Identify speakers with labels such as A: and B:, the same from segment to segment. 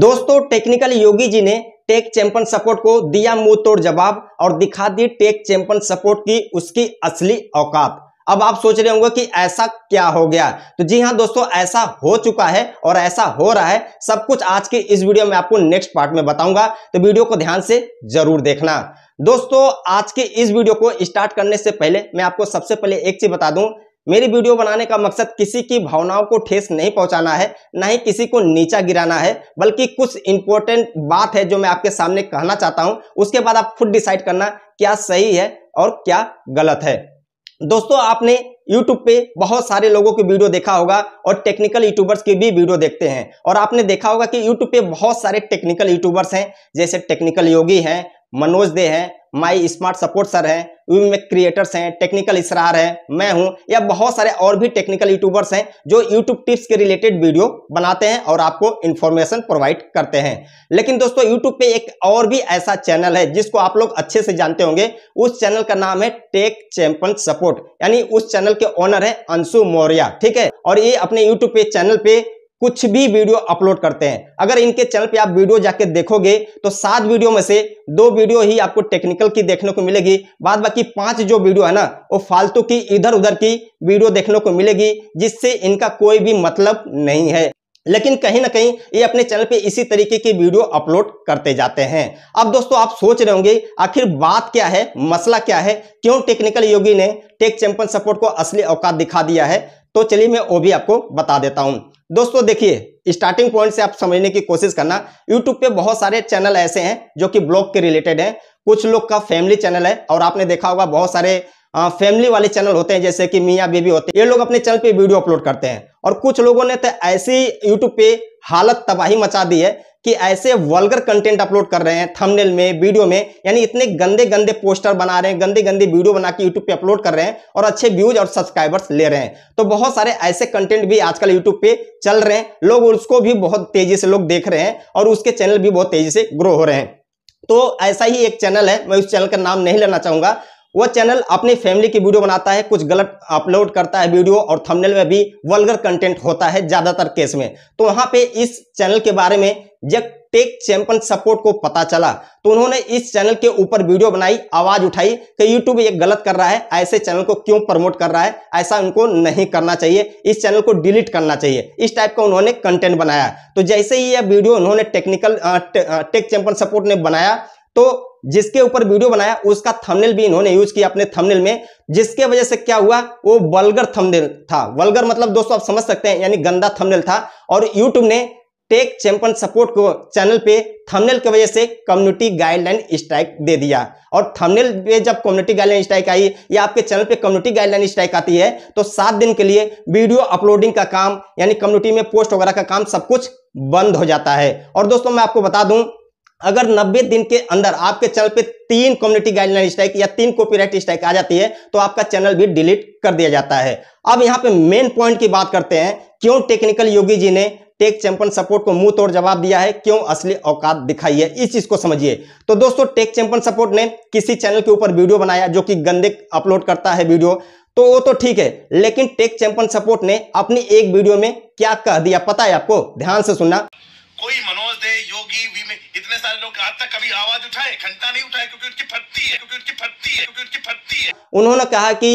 A: दोस्तों टेक्निकल योगी जी ने tech champion support को दिया मुंह तोड़ जवाब और दिखा दी टेक चैंपियन सपोर्ट की उसकी असली औकात अब आप सोच रहे होंगे कि ऐसा क्या हो गया तो जी हाँ दोस्तों ऐसा हो चुका है और ऐसा हो रहा है सब कुछ आज के इस वीडियो में आपको नेक्स्ट पार्ट में बताऊंगा तो वीडियो को ध्यान से जरूर देखना दोस्तों आज के इस वीडियो को स्टार्ट करने से पहले मैं आपको सबसे पहले एक चीज बता दूं मेरी वीडियो बनाने का मकसद किसी की भावनाओं को ठेस नहीं पहुंचाना है ना ही किसी को नीचा गिराना है बल्कि कुछ इंपॉर्टेंट बात है जो मैं आपके सामने कहना चाहता हूं उसके बाद आप खुद डिसाइड करना क्या सही है और क्या गलत है दोस्तों आपने YouTube पे बहुत सारे लोगों की वीडियो देखा होगा और टेक्निकल यूट्यूबर्स की भी वीडियो देखते हैं और आपने देखा होगा कि YouTube पे बहुत सारे टेक्निकल यूट्यूबर्स हैं जैसे टेक्निकल योगी हैं मनोज दे हैं माई स्मार्ट सपोर्ट सर है क्रिएटर्स हैं टेक्निकल इसरार हैं मैं हूं या बहुत सारे और भी टेक्निकल यूट्यूबर्स हैं जो यूट्यूब टिप्स के रिलेटेड वीडियो बनाते हैं और आपको इन्फॉर्मेशन प्रोवाइड करते हैं लेकिन दोस्तों यूट्यूब पे एक और भी ऐसा चैनल है जिसको आप लोग अच्छे से जानते होंगे उस चैनल का नाम है टेक चैंपियन सपोर्ट यानी उस चैनल के ऑनर है अंशु मौर्या ठीक है और ये अपने यूट्यूब पे चैनल पे कुछ भी वीडियो अपलोड करते हैं अगर इनके चैनल पे आप वीडियो जाके देखोगे तो सात वीडियो में से दो वीडियो ही आपको टेक्निकल की देखने को मिलेगी बाद बाकी पांच जो वीडियो है ना वो फालतू की इधर उधर की वीडियो देखने को मिलेगी जिससे इनका कोई भी मतलब नहीं है लेकिन कहीं ना कहीं ये अपने चैनल पे इसी तरीके की वीडियो अपलोड करते जाते हैं अब दोस्तों आप सोच रहे होंगे आखिर बात क्या है मसला क्या है क्यों टेक्निकल योगी ने टेक चैंपियन सपोर्ट को असली औकात दिखा दिया है तो चलिए मैं वो भी आपको बता देता हूं दोस्तों देखिए स्टार्टिंग पॉइंट से आप समझने की कोशिश करना यूट्यूब पे बहुत सारे चैनल ऐसे हैं जो कि ब्लॉग के रिलेटेड हैं कुछ लोग का फैमिली चैनल है और आपने देखा होगा बहुत सारे फैमिली वाले चैनल होते हैं जैसे कि मियाँ बेबी होते हैं ये लोग अपने चैनल पे वीडियो अपलोड करते हैं और कुछ लोगों ने तो ऐसी यूट्यूब पे हालत तबाही मचा दी है कि ऐसे वल्गर कंटेंट अपलोड कर रहे हैं थंबनेल में वीडियो में यानी इतने गंदे गंदे पोस्टर बना रहे हैं गंदे गंदे वीडियो बना के यूट्यूब पे अपलोड कर रहे हैं और अच्छे व्यूज और सब्सक्राइबर्स ले रहे हैं तो बहुत सारे ऐसे कंटेंट भी आजकल यूट्यूब पे चल रहे हैं लोग उसको भी बहुत तेजी से लोग देख रहे हैं और उसके चैनल भी बहुत तेजी से ग्रो हो रहे हैं तो ऐसा ही एक चैनल है मैं उस चैनल का नाम नहीं लेना चाहूंगा वह चैनल अपनी फैमिली की वीडियो बनाता है कुछ गलत अपलोड करता है वीडियो और थंबनेल में भी वल्गर कंटेंट होता है ज़्यादातर केस में तो वहाँ पे इस चैनल के बारे में जब टेक चैंपन सपोर्ट को पता चला तो उन्होंने इस चैनल के ऊपर वीडियो बनाई आवाज उठाई कि यूट्यूब ये गलत कर रहा है ऐसे चैनल को क्यों प्रमोट कर रहा है ऐसा उनको नहीं करना चाहिए इस चैनल को डिलीट करना चाहिए इस टाइप का उन्होंने कंटेंट बनाया तो जैसे ही यह वीडियो उन्होंने टेक्निकल टेक चैंपन सपोर्ट ने बनाया तो जिसके ऊपर वीडियो बनाया उसका थंबनेल भी इन्होंने यूज किया अपने थंबनेल में जिसके वजह से क्या हुआ वो वल्गर थंबनेल था वल्गर मतलब दोस्तों आप समझ सकते हैं यानी गंदा थंबनेल था और यूट्यूब ने टेक चैंपियन सपोर्ट को चैनल पे थंबनेल की वजह से कम्युनिटी गाइडलाइन स्ट्राइक दे दिया और थंबनेल पे जब कम्युनिटी गाइडलाइन स्ट्राइक आई या आपके चैनल पे कम्युनिटी गाइडलाइन स्ट्राइक आती है तो सात दिन के लिए वीडियो अपलोडिंग का काम यानी कम्युनिटी में पोस्ट वगैरह का काम सब कुछ बंद हो जाता है और दोस्तों मैं आपको बता दूं अगर 90 दिन के अंदर आपके चैनल पे तीन कम्युनिटी गाइडलाइन स्ट्राइक या तीन कॉपीराइट स्ट्राइक आ जाती है तो आपका चैनल भी डिलीट कर दिया जाता है अब यहाँ पे मेन पॉइंट की बात करते हैं क्यों टेक्निकल योगी जी ने टेक चैंपियन सपोर्ट को मुंह तोड़ जवाब दिया है क्यों असली औकात दिखाई है इस चीज को समझिए तो दोस्तों टेक चैंपियन सपोर्ट ने किसी चैनल के ऊपर वीडियो बनाया जो कि गंदे अपलोड करता है वीडियो तो वो तो ठीक है लेकिन टेक चैंपियन सपोर्ट ने अपनी एक वीडियो में क्या कह दिया पता है आपको ध्यान से सुनना कोई मनोज दे योगी वी में सारे लोग आज तक कभी आवाज उठाए घंटा नहीं उठाए क्योंकि उनकी फटती है क्योंकि उनकी फटती है क्योंकि उनकी फटती है उन्होंने कहा कि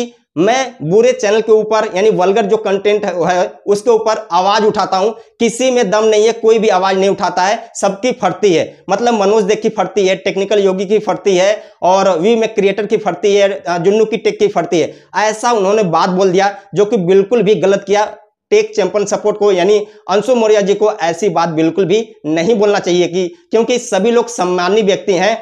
A: मैं बुरे चैनल के ऊपर यानी वलगर जो कंटेंट है उसके ऊपर आवाज उठाता हूं किसी में दम नहीं है कोई भी आवाज नहीं उठाता है सबकी फटती है मतलब मनोज देख की फटती है टेक्निकल योगी की फटती है और वी में क्रिएटर की फटती है जुन्नू की टेक की फटती है ऐसा उन्होंने बात बोल दिया जो कि बिल्कुल भी गलत किया टेक चैंपियन सपोर्ट को यानी अंशु मौर्य जी को ऐसी बात बिल्कुल भी नहीं बोलना चाहिए कि क्योंकि सभी लोग सम्मानी व्यक्ति हैं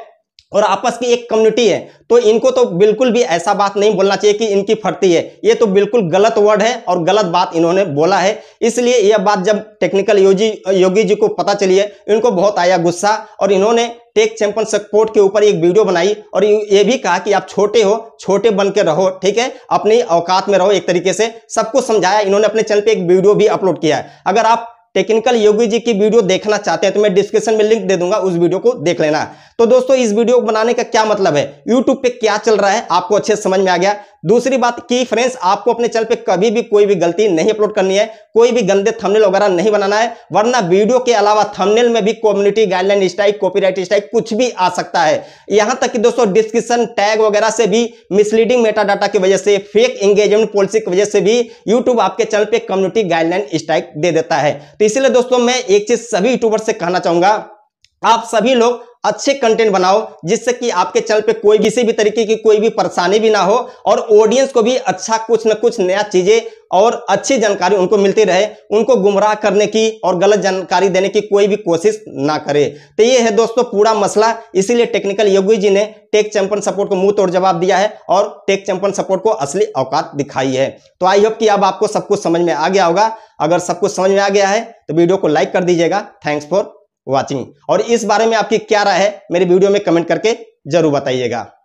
A: और आपस की एक कम्युनिटी है तो इनको तो बिल्कुल भी ऐसा बात नहीं बोलना चाहिए कि इनकी फटती है ये तो बिल्कुल गलत वर्ड है और गलत बात इन्होंने बोला है इसलिए यह बात जब टेक्निकल योगी योगी जी को पता चली है इनको बहुत आया गुस्सा और इन्होंने टेक चैंपियन सपोर्ट के ऊपर एक वीडियो बनाई और ये भी कहा कि आप छोटे हो छोटे बन के रहो ठीक है अपनी औकात में रहो एक तरीके से सबको समझाया इन्होंने अपने चैनल पे एक वीडियो भी अपलोड किया है अगर आप टेक्निकल योगी जी की वीडियो देखना चाहते हैं तो मैं डिस्क्रिप्शन में लिंक दे दूंगा उस वीडियो को देख लेना तो दोस्तों इस वीडियो को बनाने का क्या मतलब है यूट्यूब पे क्या चल रहा है आपको अच्छे से समझ में आ गया दूसरी बात की फ्रेंड्स आपको अपने चैनल पे कभी भी कोई भी गलती नहीं अपलोड करनी है कोई भी गंदे थंबनेल वगैरह नहीं बनाना है वरना वीडियो के अलावा थंबनेल में भी community guideline strike copyright strike कुछ भी आ सकता है यहां तक कि दोस्तों डिस्क्रिप्शन टैग वगैरह से भी मिसलीडिंग मेटा डाटा की वजह से फेक एंगेजमेंट पॉलिसी की वजह से भी यूट्यूब आपके चैनल पर कम्युनिटी गाइडलाइन स्ट्राइक दे देता है तो इसलिए दोस्तों मैं एक चीज सभी यूट्यूबर से कहना चाहूंगा आप सभी लोग अच्छे कंटेंट बनाओ जिससे कि आपके चैनल पे कोई किसी भी तरीके की कोई भी परेशानी भी ना हो और ऑडियंस को भी अच्छा कुछ ना कुछ नया चीज़ें और अच्छी जानकारी उनको मिलती रहे उनको गुमराह करने की और गलत जानकारी देने की कोई भी कोशिश ना करे तो ये है दोस्तों पूरा मसला इसीलिए टेक्निकल योगी जी ने टेक चैंपियन सपोर्ट को मुंह तोड़ जवाब दिया है और टेक चैंपियन सपोर्ट को असली औकात दिखाई है तो आई होप कि अब आपको सब कुछ समझ में आ गया होगा अगर सब कुछ समझ में आ गया है तो वीडियो को लाइक कर दीजिएगा थैंक्स फॉर वॉचिंग और इस बारे में आपकी क्या राय है मेरे वीडियो में कमेंट करके जरूर बताइएगा